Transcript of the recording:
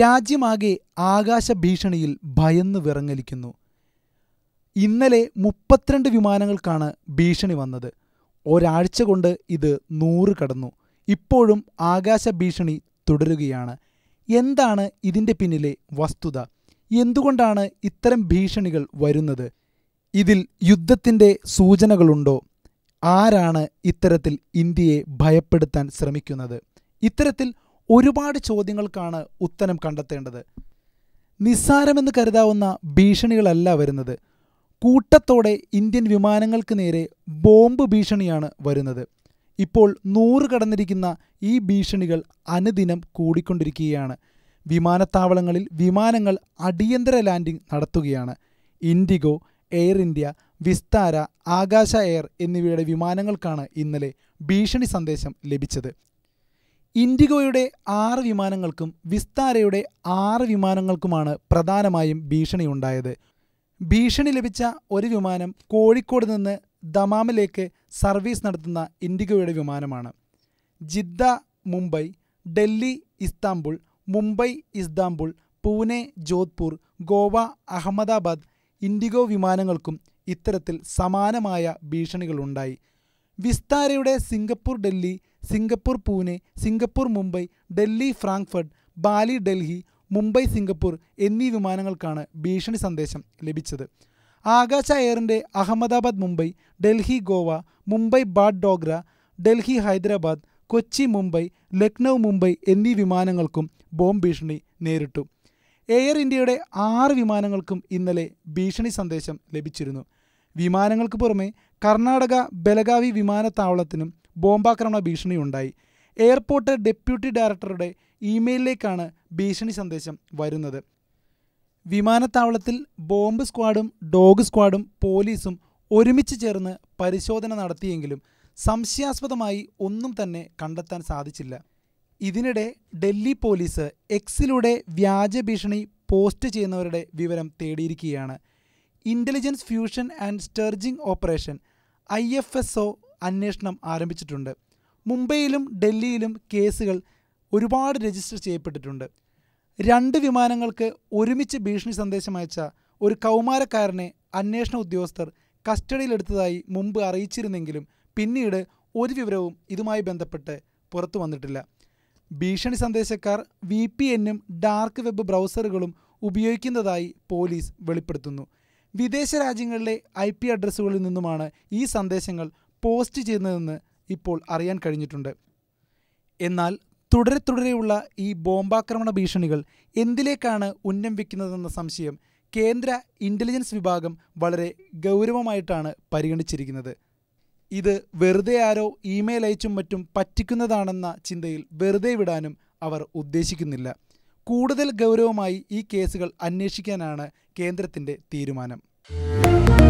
രാജ്യമാകെ ആകാശ ഭീഷണിയിൽ ഭയന്ന് വിറങ്ങലിക്കുന്നു ഇന്നലെ മുപ്പത്തിരണ്ട് വിമാനങ്ങൾക്കാണ് ഭീഷണി വന്നത് ഒരാഴ്ച കൊണ്ട് ഇത് നൂറ് കടന്നു ഇപ്പോഴും ആകാശ ഭീഷണി തുടരുകയാണ് എന്താണ് ഇതിൻ്റെ പിന്നിലെ വസ്തുത എന്തുകൊണ്ടാണ് ഇത്തരം ഭീഷണികൾ വരുന്നത് ഇതിൽ യുദ്ധത്തിൻ്റെ സൂചനകളുണ്ടോ ആരാണ് ഇത്തരത്തിൽ ഇന്ത്യയെ ഭയപ്പെടുത്താൻ ശ്രമിക്കുന്നത് ഇത്തരത്തിൽ ഒരുപാട് ചോദ്യങ്ങൾക്കാണ് ഉത്തരം കണ്ടെത്തേണ്ടത് നിസ്സാരമെന്ന് കരുതാവുന്ന ഭീഷണികളല്ല വരുന്നത് കൂട്ടത്തോടെ ഇന്ത്യൻ വിമാനങ്ങൾക്ക് നേരെ ബോംബ് ഭീഷണിയാണ് വരുന്നത് ഇപ്പോൾ നൂറ് കടന്നിരിക്കുന്ന ഈ ഭീഷണികൾ അനുദിനം കൂടിക്കൊണ്ടിരിക്കുകയാണ് വിമാനത്താവളങ്ങളിൽ വിമാനങ്ങൾ അടിയന്തര ലാൻഡിംഗ് നടത്തുകയാണ് ഇൻഡിഗോ എയർ ഇന്ത്യ വിസ്താര ആകാശ എയർ എന്നിവയുടെ വിമാനങ്ങൾക്കാണ് ഇന്നലെ ഭീഷണി സന്ദേശം ലഭിച്ചത് ഇൻഡിഗോയുടെ ആറ് വിമാനങ്ങൾക്കും വിസ്താരയുടെ ആറ് വിമാനങ്ങൾക്കുമാണ് പ്രധാനമായും ഭീഷണിയുണ്ടായത് ഭീഷണി ലഭിച്ച ഒരു വിമാനം കോഴിക്കോട് നിന്ന് ദമാമിലേക്ക് സർവീസ് നടത്തുന്ന ഇൻഡിഗോയുടെ വിമാനമാണ് Jeddah Mumbai Delhi Istanbul Mumbai Istanbul Pune Jodhpur Goa Ahmedabad IndiGo വിമാനങ്ങൾക്കും ഇത്തരത്തിൽ സമാനമായ ഭീഷണികളുണ്ടായി വിസ്താരയുടെ Singapore Delhi Singapore Pune Singapore Mumbai Delhi Frankfurt Bali Delhi Mumbai Singapore എന്നീ വിമാനങ്ങൾക്കാണ് ഭീഷണി സന്ദേശം ലഭിച്ചത് ആകാശ എയറിൻ്റെ അഹമ്മദാബാദ് മുംബൈ ഡൽഹി ഗോവ മുംബൈ ബാഡ് ഡോഗ്ര ഡൽഹി ഹൈദരാബാദ് കൊച്ചി മുംബൈ ലക്നൗ മുംബൈ എന്നീ വിമാനങ്ങൾക്കും ബോംബ് ഭീഷണി നേരിട്ടു എയർ ഇന്ത്യയുടെ ആറ് വിമാനങ്ങൾക്കും ഇന്നലെ ഭീഷണി സന്ദേശം ലഭിച്ചിരുന്നു വിമാനങ്ങൾക്ക് പുറമെ കർണാടക ബലഗാവി വിമാനത്താവളത്തിനും ബോംബാക്രമണ ഭീഷണിയുണ്ടായി എയർപോർട്ട് ഡെപ്യൂട്ടി ഡയറക്ടറുടെ ഇമെയിലിലേക്കാണ് ഭീഷണി സന്ദേശം വരുന്നത് വിമാനത്താവളത്തിൽ ബോംബ് സ്ക്വാഡും ഡോഗ് സ്ക്വാഡും പോലീസും ഒരുമിച്ച് ചേർന്ന് പരിശോധന നടത്തിയെങ്കിലും സംശയാസ്പദമായി ഒന്നും തന്നെ കണ്ടെത്താൻ സാധിച്ചില്ല ഇതിനിടെ ഡൽഹി പോലീസ് എക്സിലൂടെ വ്യാജ ഭീഷണി പോസ്റ്റ് ചെയ്യുന്നവരുടെ വിവരം തേടിയിരിക്കുകയാണ് intelligence fusion and strategic operation I F S O അന്വേഷണം ആരംഭിച്ചിട്ടുണ്ട് മുംബൈയിലും ഡൽഹിയിലും കേസുകൾ ഒരുപാട് രജിസ്റ്റർ ചെയ്യപ്പെട്ടിട്ടുണ്ട് രണ്ട് വിമാനങ്ങൾക്ക് ഒരുമിച്ച് ഭീഷണി സന്ദേശം അയച്ച ഒരു കൗമാരക്കാരനെ അന്വേഷണ ഉദ്യോഗസ്ഥർ കസ്റ്റഡിയിലെടുത്തതായി മുമ്പ് അറിയിച്ചിരുന്നെങ്കിലും പിന്നീട് ഒരു വിവരവും ഇതുമായി ബന്ധപ്പെട്ട് പുറത്തു വന്നിട്ടില്ല ഭീഷണി സന്ദേശക്കാർ വി പി എന്നും ഡാർക്ക് വെബ് ബ്രൗസറുകളും ഉപയോഗിക്കുന്നതായി പോലീസ് വെളിപ്പെടുത്തുന്നു വിദേശ രാജ്യങ്ങളിലെ ഐ പി അഡ്രസ്സുകളിൽ നിന്നുമാണ് ഈ സന്ദേശങ്ങൾ പോസ്റ്റ് ചെയ്യുന്നതെന്ന് ഇപ്പോൾ അറിയാൻ കഴിഞ്ഞിട്ടുണ്ട് എന്നാൽ തുടരെ തുടരെയുള്ള ഈ ബോംബാക്രമണ ഭീഷണികൾ എന്തിലേക്കാണ് ഉന്നം വയ്ക്കുന്നതെന്ന സംശയം കേന്ദ്ര ഇൻ്റലിജൻസ് വിഭാഗം വളരെ ഗൗരവമായിട്ടാണ് പരിഗണിച്ചിരിക്കുന്നത് ഇത് വെറുതെ ആരോ ഇമെയിൽ അയച്ചും മറ്റും പറ്റിക്കുന്നതാണെന്ന ചിന്തയിൽ വെറുതെ വിടാനും അവർ ഉദ്ദേശിക്കുന്നില്ല കൂടുതൽ ഗൗരവമായി ഈ കേസുകൾ അന്വേഷിക്കാനാണ് കേന്ദ്രത്തിൻ്റെ തീരുമാനം